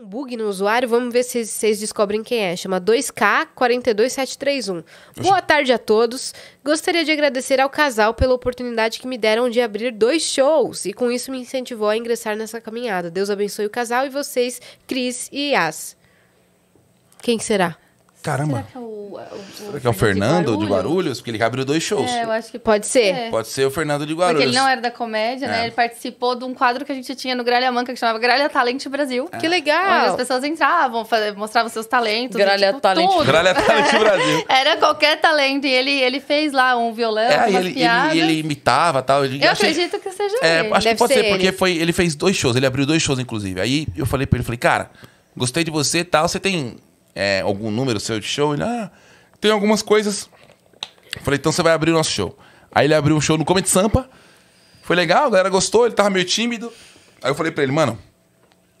um bug no usuário, vamos ver se vocês descobrem quem é. Chama 2K42731. Boa tarde a todos. Gostaria de agradecer ao casal pela oportunidade que me deram de abrir dois shows e com isso me incentivou a ingressar nessa caminhada. Deus abençoe o casal e vocês, Cris e Yas. Quem será? Caramba. Será que é o, o, o, que é o Fernando de Guarulhos? de Guarulhos? Porque ele abriu dois shows. É, eu acho que pode ser. É. Pode ser o Fernando de Guarulhos. Porque ele não era da comédia, né? é. né? Ele participou de um quadro que a gente tinha no Gralha Manca que chamava Gralha Talente Brasil. É. Que legal! Onde as pessoas entravam, mostravam seus talentos. Gralha e, tipo, Talente tudo. Gralha Talente Brasil. era qualquer talento. E ele, ele fez lá um violão, é, ele, piada. Ele, ele imitava tal. Ele, eu achei, acredito que seja é, ele. Acho Deve que pode ser, ser porque foi, ele fez dois shows. Ele abriu dois shows, inclusive. Aí eu falei pra ele, falei, cara, gostei de você e tal. Você tem é, algum número seu de show? Ele, ah, tem algumas coisas. Falei, então você vai abrir o nosso show. Aí ele abriu um show no Comedy Sampa. Foi legal, a galera gostou, ele tava meio tímido. Aí eu falei pra ele, mano,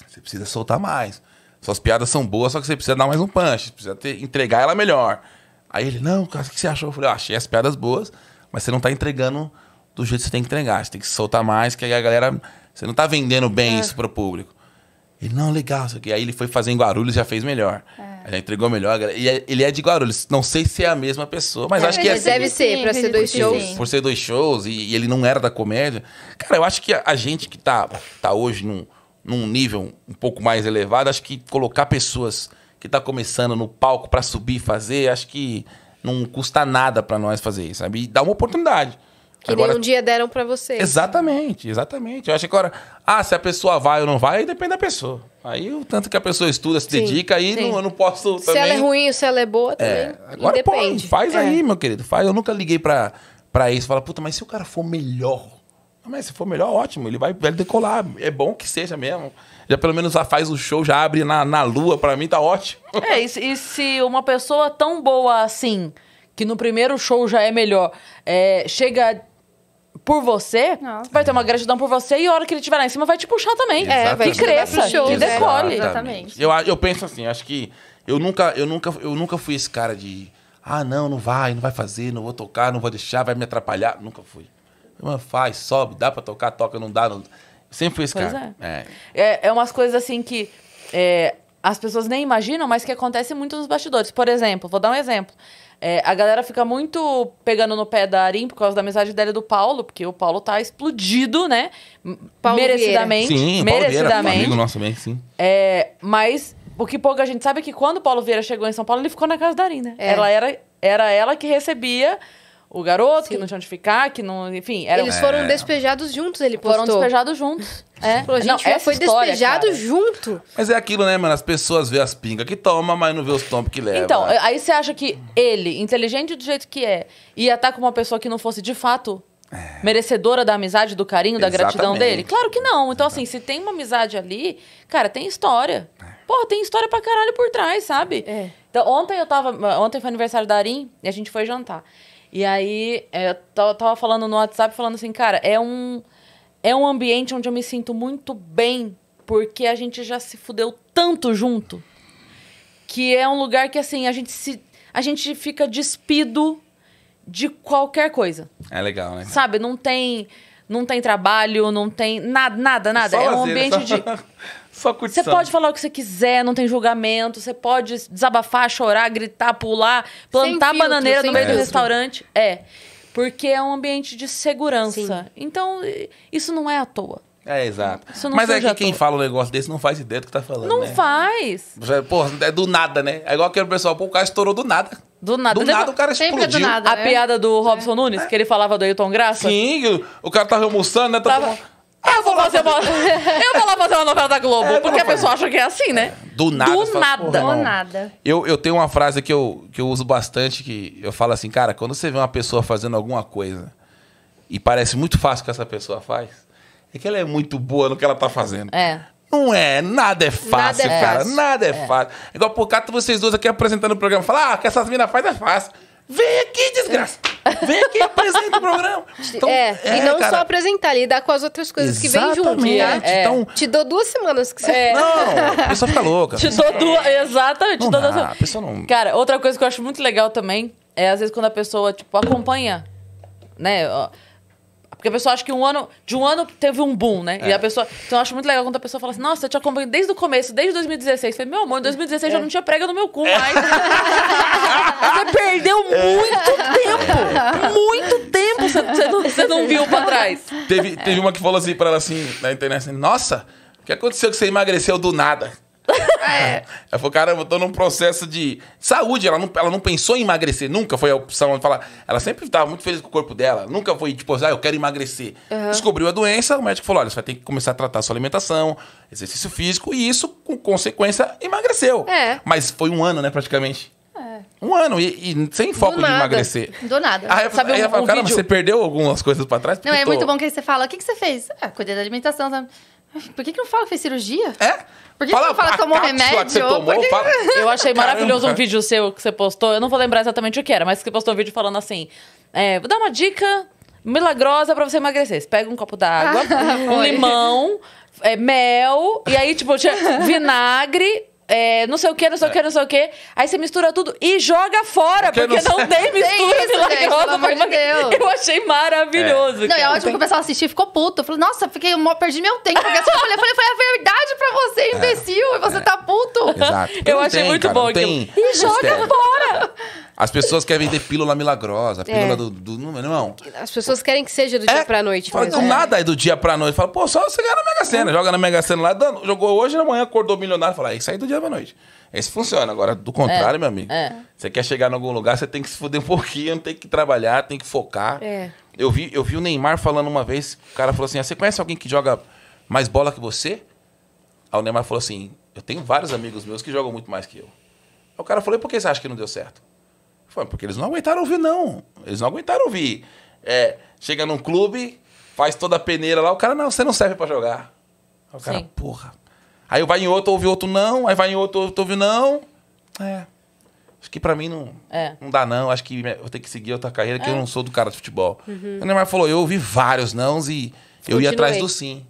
você precisa soltar mais. Suas piadas são boas, só que você precisa dar mais um punch, precisa ter, entregar ela melhor. Aí ele, não, cara, o que você achou? Eu falei, eu ah, achei as piadas boas, mas você não tá entregando do jeito que você tem que entregar. Você tem que soltar mais, que aí a galera. Você não tá vendendo bem é. isso pro público. Ele, não, legal, isso aqui. Aí ele foi fazer em Guarulhos já fez melhor. É. Já entregou melhor. E é, ele é de Guarulhos. Não sei se é a mesma pessoa, mas é, acho que é. deve assim. ser, sim, pra ser dois shows. Sim. Por ser dois shows, e, e, ele não era da comédia. Cara, eu acho que a, a, gente que tá, tá hoje num, num nível um pouco mais elevado, acho que colocar pessoas que tá começando no palco para subir e fazer, acho que não custa nada para nós fazer isso, sabe? E dá uma oportunidade. Que agora, nem um dia deram para você. Exatamente, exatamente. Eu acho que agora, ah, se a pessoa vai ou não vai, depende da pessoa. Aí o tanto que a pessoa estuda, se sim, dedica, aí não, eu não posso também... Se ela é ruim, se ela é boa é, também, é, agora depende. faz é. aí, meu querido, faz. Eu nunca liguei para pra isso. Fala, puta, mas se o cara for melhor... Mas se for melhor, ótimo, ele vai, vai decolar. É bom que seja mesmo. Já pelo menos já faz o show, já abre na, na lua, para mim tá ótimo. É, e, e se uma pessoa tão boa assim, que no primeiro show já é melhor, é, chega por você, Nossa. vai ter uma gratidão por você e a hora que ele estiver lá em cima vai te puxar também. É, vai que cresça, que né? decole. Exatamente. Eu, eu penso assim, acho que eu nunca, eu nunca, eu nunca fui esse cara de ah, não, não vai, não vai fazer, não vou tocar, não vou deixar, vai me atrapalhar. Nunca fui. Mano, faz, sobe, dá pra tocar, toca, não dá. Não... Sempre fui esse pois cara. É. É. é. É, umas coisas assim que é, as pessoas nem imaginam, mas que acontece muito nos bastidores. Por exemplo, vou dar um exemplo. É, a galera fica muito pegando no pé da Arim por causa da amizade dela e do Paulo, porque o Paulo tá explodido, né? Paulo merecidamente. Vieira. Sim, merecidamente. Paulo Vieira, amigo nosso também, sim. É, mas o que pouca gente sabe é que quando o Paulo Vieira chegou em São Paulo, ele ficou na casa da Arim, né? É. Ela era, era ela que recebia o garoto, Sim. que não tinha onde ficar, que não. Enfim, eram... Eles foram é. despejados juntos, ele postou. Foram despejados juntos. É. gente, não, é, foi história, despejado cara. junto. Mas é aquilo, né, mano? As pessoas vê as pingas que toma, mas não vê os tombos que leva. Então, né? aí você acha que ele, inteligente do jeito que é, ia estar tá com uma pessoa que não fosse de fato é. merecedora da amizade, do carinho, Exatamente. da gratidão dele? Claro que não. Então, assim, se tem uma amizade ali, cara, tem história. É. tem história pra caralho por trás, sabe? É. Então, ontem eu tava. Ontem foi aniversário da Arim e a gente foi jantar. E aí, eu é, tá, tava falando no WhatsApp, falando assim, cara, é um, é um ambiente onde eu me sinto muito bem, porque a gente já se fudeu tanto junto, que é um lugar que, assim, a gente, se, a gente fica despido de qualquer coisa. É legal, né? Sabe, não tem... Não tem trabalho, não tem nada, nada, nada. Só é um lazer, ambiente só... de. Você pode falar o que você quiser, não tem julgamento. Você pode desabafar, chorar, gritar, pular, plantar filtro, bananeira no meio filtro. do restaurante. É. Porque é um ambiente de segurança. Sim. Então, isso não é à toa. É, exato. Mas é que quem fala um negócio desse não faz ideia do que tá falando. Não né? faz. Pô, é do nada, né? É igual aquele pessoal, pô, o cara estourou do nada. Do nada. Do nada o cara Sempre explodiu. É nada, A né? piada do Robson é. Nunes, é. que ele falava do Ailton Graça. Sim, o, o cara tava almoçando, né? Tava... tava... Eu vou, fazer uma... eu vou lá fazer uma novela da Globo. É, porque a pessoa acha que é assim, né? É, do nada. Do nada. Fala, Do nada. Eu, eu tenho uma frase que eu, que eu uso bastante, que eu falo assim, cara, quando você vê uma pessoa fazendo alguma coisa e parece muito fácil que essa pessoa faz, é que ela é muito boa no que ela tá fazendo. É. Não é, nada é fácil, nada é cara. Fácil. Nada é, é, fácil. Igual por que vocês dois aqui apresentando o programa. Falar, ah, o que essas minas fazem é fácil. Vem aqui, desgraça! Vem aqui, apresenta o programa. Então, é, é, e não cara. só apresentar, lidar com as outras coisas Exatamente. que vem junto. Né? Então, é. Então, te dou duas semanas que você. É. Não, a pessoa fica louca. Te dou duas. É. Exatamente, não te dou duas pessoa não... Cara, outra coisa que eu acho muito legal também é, às vezes, quando a pessoa, tipo, acompanha, né? Ó, porque a pessoa acha que um ano, de um ano teve um boom, né? É. E a pessoa. Então eu acho muito legal quando a pessoa fala assim, nossa, eu te acompanho desde o começo, desde 2016. Eu falei, meu amor, em 2016 é. eu não tinha prega no meu cu é. mais. Né? você perdeu é. muito tempo! Muito tempo! Você, você, não, você não, viu pra trás. Teve, teve uma que falou assim pra ela assim na internet assim, nossa, o que aconteceu que você emagreceu do nada? É. Ela falou, caramba, eu tô num processo de saúde. Ela não, ela não pensou em emagrecer, nunca foi a opção de falar. Ela sempre estava muito feliz com o corpo dela, nunca foi tipo, ah, eu quero emagrecer. Uhum. Descobriu a doença, o médico falou: olha, você vai ter que começar a tratar a sua alimentação, exercício físico, e isso, com consequência, emagreceu. É. Mas foi um ano, né, praticamente. É. Um ano e, e sem foco em de emagrecer. Do nada. Aí eu, Sabe aí um, um cara, vídeo... você perdeu algumas coisas pra trás? Não, é tô... muito bom que você fala, o que, que você fez? Ah, cuidei da alimentação, sabe? Por que, que não fala que fez cirurgia? É? Por que, fala, que não fala que tomou remédio? Que você tomou, fala... Eu achei Caramba. maravilhoso um vídeo seu que você postou. Eu não vou lembrar exatamente o que era, mas você postou um vídeo falando assim: é, vou dar uma dica milagrosa pra você emagrecer. Você pega um copo d'água, ah, um limão, é, mel, e aí, tipo, tinha vinagre, é, não sei o que, não sei o é. que, não sei o que. Aí você mistura tudo e joga fora, porque, porque não, não tem mistura tem isso, milagrosa. Gente, amor de Deus. Eu achei maravilhoso. É. Não, é ótimo tem... que o pessoal assistir ficou puto. Falou, nossa, fiquei, perdi meu tempo. Porque falei, foi a é verdade pra você, é. imbecil, é. e você tá puto. Exato. Eu achei tem, muito cara, bom aquilo. E joga fora! As pessoas querem vender pílula milagrosa, é. pílula é. do, do. Não, As pessoas querem que seja do é, dia pra noite. Fala, do é. nada é do dia pra noite. Fala, pô, só você ganha na Mega Sena. Joga na Mega Sena lá, dando, jogou hoje, na manhã acordou milionário. Fala, é, isso aí do dia pra noite. Esse funciona. Agora, do contrário, é, meu amigo. Você quer chegar em algum lugar, você tem que se fuder um pouquinho, tem que trabalhar, tem que focar. Eu, vi, eu vi o Neymar falando uma vez, o cara falou assim: ah, você conhece alguém que joga mais bola que você? Aí o Neymar falou assim: eu tenho vários amigos meus que jogam muito mais que eu. Aí o cara falou: e por que você acha que não deu certo? Foi porque eles não aguentaram ouvir, não. Eles não aguentaram ouvir. É, chega num clube, faz toda a peneira lá, o cara, não, você não serve para jogar. o cara, Sim. porra. Aí vai em outro, ouve outro não, aí vai em outro, outro ouve não. É. Acho que pra mim não, é. não dá, não. Acho que eu tenho que seguir outra carreira, que eu é. não sou do cara de futebol. Uhum. O Neymar falou, eu ouvi vários nãos e Continuei. eu ia atrás do sim.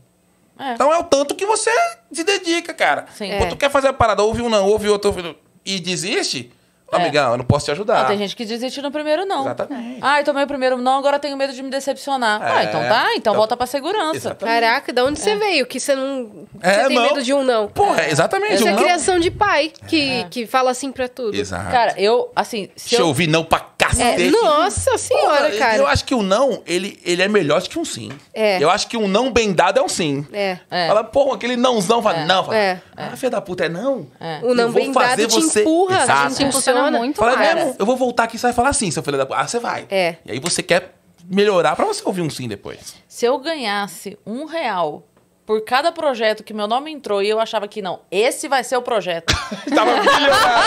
É. Então é o tanto que você se dedica, cara. Sim. Pô, tu é. quer fazer a parada, ouve um não, ouve outro, ouve outro e desiste, é. Amigão, eu não posso te ajudar. Não, tem gente que desiste no primeiro não. Exatamente. Ah, eu tomei o primeiro não, agora tenho medo de me decepcionar. Ah, é. Ah, então tá, então, tá volta pra segurança. Exatamente. Caraca, de onde você é. veio? Que você não. você é, tem não. medo de um não. Porra, é exatamente. Essa um criação não. de pai que, que fala assim pra tudo. Exato. Cara, eu, assim. Se, se eu... eu ouvir não pra cacete. É, nossa senhora, cara. Eu acho que o não, ele, ele é melhor do que um sim. É. Eu acho que um não bem dado é um sim. É. é. Fala, pô, aquele nãozão, fala, é. não, fala, é. é. ah, filha da puta, é não? É. O não bem dado você... te empurra, Exato. te impulsiona muito, fala, cara. eu vou voltar aqui e você vai falar sim, seu filho da puta. Ah, você vai. É. E aí você quer melhorar para você ouvir um sim depois. Se eu ganhasse um real por cada projeto que meu nome entrou e eu achava que não, esse vai ser o projeto. Tava milionário.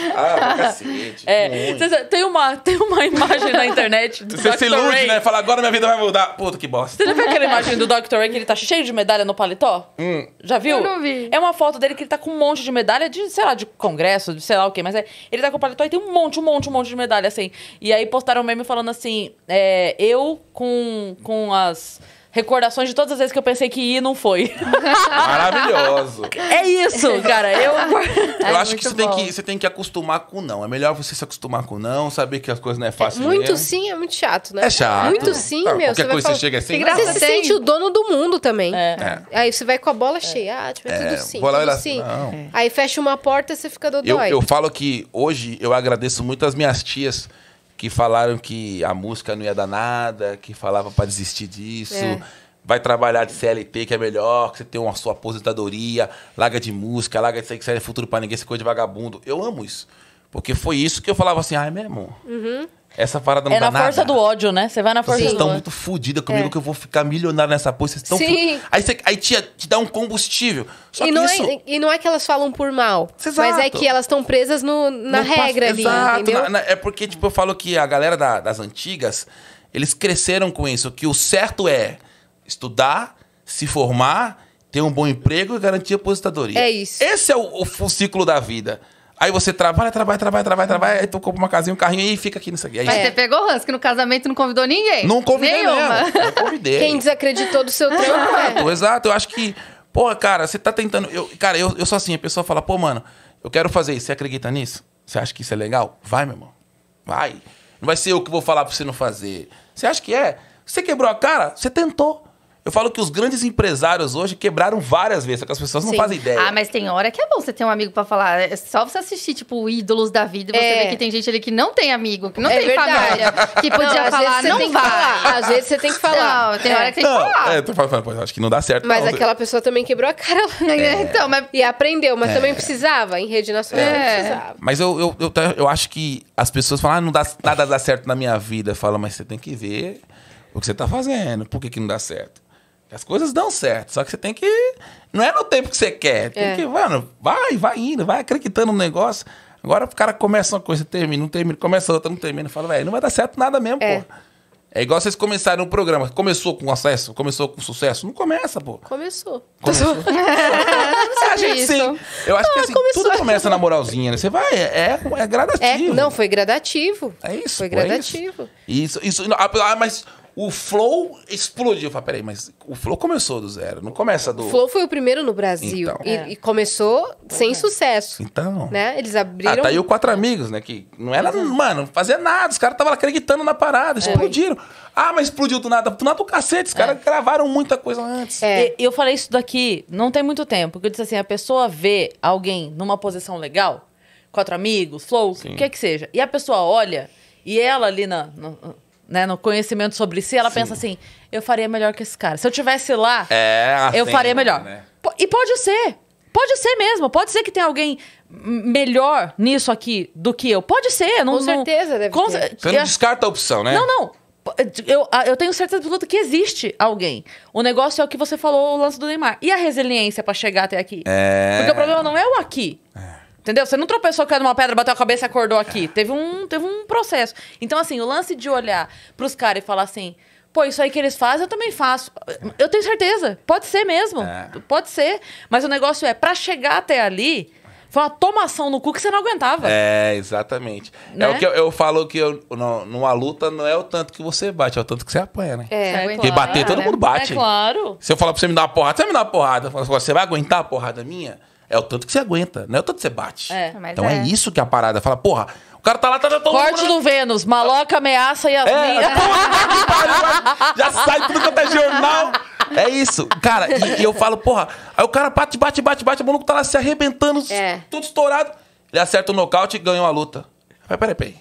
É, ah, cacete. É, tem, uma, tem uma imagem na internet do Você Dr. se ilude, Ray. né? Fala, agora minha vida vai mudar. Puta que bosta. Você já viu aquela imagem do Dr. Ray que ele tá cheio de medalha no paletó? Hum. Já viu? Eu não vi. É uma foto dele que ele tá com um monte de medalha de, sei lá, de congresso, de sei lá o quê. Mas é, ele tá com o paletó e tem um monte, um monte, um monte de medalha, assim. E aí postaram um meme falando assim, é, eu com, com as recordações de todas as vezes que eu pensei que ia e não foi. Maravilhoso. É isso, cara. Eu, eu acho que você, tem que você tem que acostumar com não. É melhor você se acostumar com não, saber que as coisas não é fácil. Muito mesmo. sim é muito chato, né? É chato. Muito sim, meu. Qualquer você coisa você chega assim. Ah, você se sente o dono do mundo também. É. É. Aí você vai com a bola cheia. Ah, tipo, é tudo sim. tudo sim. Assim, Aí fecha uma porta e você fica dodói. Eu, eu falo que hoje eu agradeço muito as minhas tias que falaram que a música não ia dar nada, que falava para desistir disso. É. Vai trabalhar de CLT, que é melhor, que você tem uma sua aposentadoria, larga de música, larga de sair que sai futuro para ninguém, essa coisa de vagabundo. Eu amo isso. Porque foi isso que eu falava assim, ah, é mesmo. Uhum. Essa parada não é dá nada. É na força do ódio, né? Você vai na força vocês do ódio. Vocês estão muito fodidas comigo é. que eu vou ficar milionário nessa porra. Vocês estão... Sim. Aí, você, aí te, te dá um combustível. Só e que não é isso... É, e não é que elas falam por mal. Exato. Mas é que elas estão presas no, na regra passo, ali, exato, entendeu? Na, na, é porque, tipo, eu falo que a galera da, das antigas, eles cresceram com isso. Que o certo é estudar, se formar, ter um bom emprego e garantir a aposentadoria. É isso. Esse é o, o, o ciclo da vida. Aí você trabalha, trabalha, trabalha, trabalha, trabalha, aí tu compra uma casinha, um carrinho e fica aqui nisso aqui. Aí, Mas é. você pegou o que no casamento não convidou ninguém? Não convidei Nenhuma. Não convidei. Quem desacreditou do seu trampo, né? Exato, exato. Eu acho que, pô, cara, você tá tentando... Eu, cara, eu, eu sou assim, a pessoa fala, pô, mano, eu quero fazer isso, você acredita nisso? Você acha que isso é legal? Vai, meu irmão, vai. Não vai ser eu que vou falar pra você não fazer. Você acha que é? Você quebrou a cara? Você tentou. Eu falo que os grandes empresários hoje quebraram várias vezes, só que as pessoas Sim. não fazem ideia. Ah, mas tem hora que é bom você ter um amigo para falar. É só você assistir, tipo, ídolos da vida e você é. vê que tem gente ali que não tem amigo, que não é tem verdade. família, que podia não, falar, não vai. Falar. Às vezes você tem que falar. Não, tem hora que tem não, que falar. É, tô falando, acho que não dá certo. Mas não. aquela pessoa também quebrou a cara lá. Né? É. Então, mas... E aprendeu, mas é. também precisava, em rede nacional é. precisava. Mas eu, eu, eu, eu, acho que as pessoas falam, ah, não dá, nada dá certo na minha vida. Fala, mas você tem que ver o que você tá fazendo, por que, que não dá certo. As coisas dão certo, só que você tem que. Não é no tempo que você quer. Tem é. que, mano, vai, vai indo, vai acreditando no negócio. Agora o cara começa uma coisa, termina, não termina, começa outra, não termina. Fala, velho, não vai dar certo nada mesmo, é. pô. É igual vocês começaram um programa. Começou com acesso? Começou com sucesso? Não começa, pô. Começou. Começou. não a gente sim. Eu acho ah, que assim, começou. tudo começa na moralzinha, né? Você vai, é, é, é gradativo. É, não, foi gradativo. É isso. Foi pô, gradativo. É isso. isso, isso não, ah, mas o Flow explodiu. Eu falei, peraí, mas o Flow começou do zero, não começa do. O Flow foi o primeiro no Brasil então. e, é. e, começou sem então. sucesso. Então. Né? Eles abriram. Ah, tá aí o Quatro Amigos, né? Que não era, uhum. mano, fazia nada. Os caras estavam acreditando na parada, é. explodiram. Ah, mas explodiu do nada. Do nada do cacete. Os é. caras gravaram muita coisa antes. É. Eu falei isso daqui não tem muito tempo, porque eu disse assim: a pessoa vê alguém numa posição legal, quatro amigos, flow, o que é que seja, e a pessoa olha. E ela ali na, na né, no conhecimento sobre si, ela Sim. pensa assim: eu faria melhor que esse cara. Se eu tivesse lá, é, assim, eu faria melhor. Né? E pode ser. Pode ser mesmo. Pode ser que tenha alguém melhor nisso aqui do que eu. Pode ser. Não, com certeza, deve com, ter. Você não é. descarta a opção, né? Não, não. Eu, eu tenho certeza absoluta que existe alguém. O negócio é o que você falou, o lance do Neymar. E a resiliência para chegar até aqui? É... Porque o problema não é o aqui. É. Entendeu? Você não tropeçou, caiu numa pedra, bateu a cabeça e acordou aqui. É. Teve um, teve um processo. Então, assim, o lance de olhar pros caras e falar assim, pô, isso aí que eles fazem, eu também faço. Eu tenho certeza. Pode ser mesmo. É. Pode ser. Mas o negócio é, para chegar até ali, foi uma tomação no cu que você não aguentava. É, exatamente. É né? É o que eu, eu falo que eu, numa luta não é o tanto que você bate, é o tanto que você apanha, né? É, Porque bater, né? todo mundo bate. É claro. Se eu falar pra você me dar uma porrada, você vai me dar uma porrada. Eu falo, você vai aguentar a porrada minha? É o tanto que você aguenta, não é o tanto que você bate. É, então é. é. isso que é a parada fala, porra, o cara tá lá, tá, tá todo tomando. Corte do Vênus, maloca, ameaça e as é, minhas. Porra, é tá já sai tudo quanto é jornal. É isso. Cara, e, e, eu falo, porra, aí o cara bate, bate, bate, bate, o maluco tá lá se arrebentando, é. estourado. Ele acerta o nocaute e ganhou a luta. Mas peraí, peraí.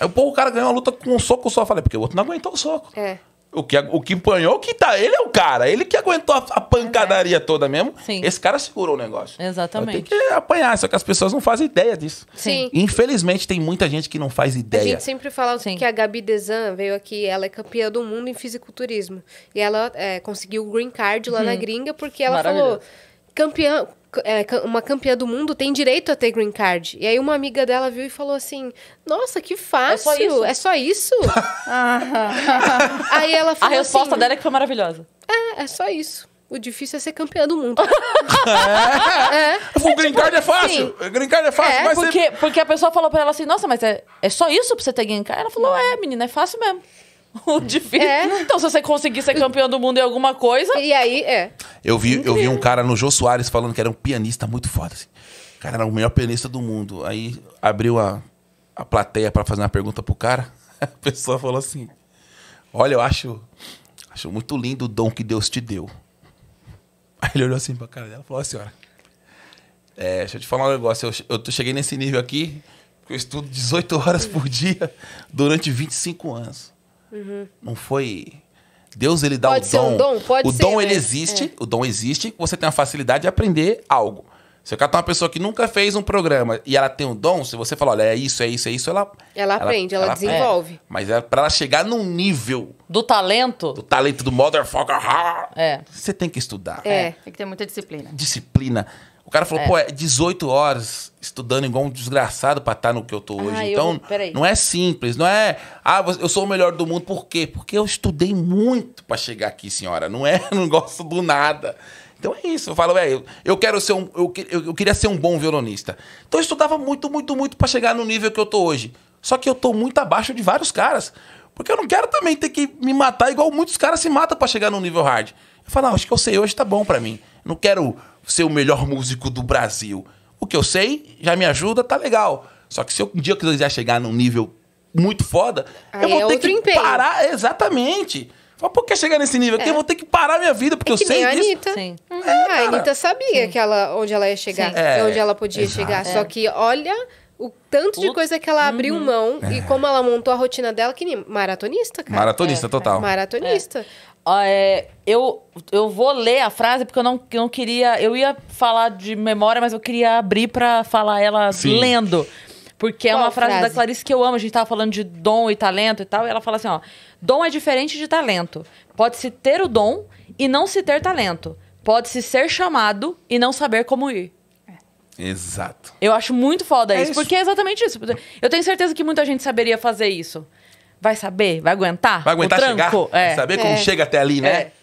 Aí, pô, o cara ganhou a luta com um soco só. Eu falei, porque o outro não aguentou o soco. É. O que, o que empanhou, que tá, ele é o cara. Ele que aguentou a, a pancadaria é. toda mesmo. Sim. Esse cara segurou o negócio. Exatamente. Tem que apanhar, só que as pessoas não fazem ideia disso. Sim. Infelizmente, tem muita gente que não faz ideia. A gente sempre fala Sim. que a Gabi Desan veio aqui, ela é campeã do mundo em fisiculturismo. E ela é, conseguiu o green card lá hum. na uhum. gringa porque ela falou campeã é, uma campeã do mundo tem direito a ter green card. E aí uma amiga dela viu e falou assim: Nossa, que fácil! É só isso? É só isso? aí ela falou. A resposta assim, dela é que foi maravilhosa. É, é só isso. O difícil é ser campeã do mundo. é. é. O green card é fácil. Green card é fácil. É. Mas porque, você... porque a pessoa falou pra ela assim, nossa, mas é, é só isso pra você ter green card? Ela falou, é, menina, é fácil mesmo. O difícil. É. Então, se você conseguir ser campeão do mundo em alguma coisa. E aí, é. Eu vi, eu vi um cara no Jô Soares falando que era um pianista muito foda. Assim. O cara era o melhor pianista do mundo. Aí abriu a, a plateia para fazer uma pergunta pro cara. A pessoa falou assim: Olha, eu acho, acho muito lindo o dom que Deus te deu. Aí ele olhou assim pra cara dela e falou: Senhora, é, deixa eu te falar um negócio. Eu, eu cheguei nesse nível aqui, porque eu estudo 18 horas por dia durante 25 anos. Uhum. Não foi. Deus ele dá pode o ser dom. Um dom. Pode o ser, dom né? ele é. existe, é. o dom existe, você tem a facilidade de aprender algo. Se eu catar tá uma pessoa que nunca fez um programa e ela tem um dom, se você falar, olha, é isso, é isso, é isso, ela. Ela aprende, ela, ela, ela desenvolve. É. Mas é para ela chegar num nível. Do talento? Do talento do motherfucker. É. Você tem que estudar. É, tem que ter muita disciplina. Disciplina cara falou, é. pô, é 18 horas estudando igual um desgraçado pra estar tá no que eu tô ah, hoje. Ah, então, eu, não é simples, não é. Ah, eu sou o melhor do mundo, por quê? Porque eu estudei muito para chegar aqui, senhora. Não é, não gosto do nada. Então é isso. Eu falo, é, eu, eu quero ser um. Eu, eu, eu, queria ser um bom violonista. Então eu estudava muito, muito, muito para chegar no nível que eu tô hoje. Só que eu tô muito abaixo de vários caras. Porque eu não quero também ter que me matar igual muitos caras se matam para chegar no nível hard. Eu falo, ah, acho que eu sei hoje tá bom para mim. Não quero ser o melhor músico do Brasil. O que eu sei já me ajuda, tá legal. Só que se eu, um dia eu quiser chegar num nível muito foda, Aí eu vou é ter que empenho. parar. Exatamente. Mas por que chegar nesse nível aqui? É. Eu vou ter que parar minha vida, porque é eu sei a disso. Anitta. Sim. Uhum. Ah, é, a Anitta sabia que ela, onde ela ia chegar, é. onde ela podia Exato. chegar. É. Só que olha o tanto de coisa que ela abriu uhum. mão e como ela montou a rotina dela, que maratonista, cara. Maratonista, total. Maratonista. É, eu, eu vou ler a frase porque eu não, eu não queria. Eu ia falar de memória, mas eu queria abrir para falar ela Sim. lendo. Porque é Qual é uma frase, frase, da Clarice que eu amo. A gente tava falando de dom e talento e tal. E ela fala assim: ó. Dom é diferente de talento. Pode-se ter o dom e não se ter talento. Pode-se ser chamado e não saber como ir. É. Exato. Eu acho muito foda é isso, isso, porque é exatamente isso. Eu tenho certeza que muita gente saberia fazer isso. Vai saber? Vai aguentar? Vai aguentar chegar? É. Vai saber como é. chega até ali, né? É.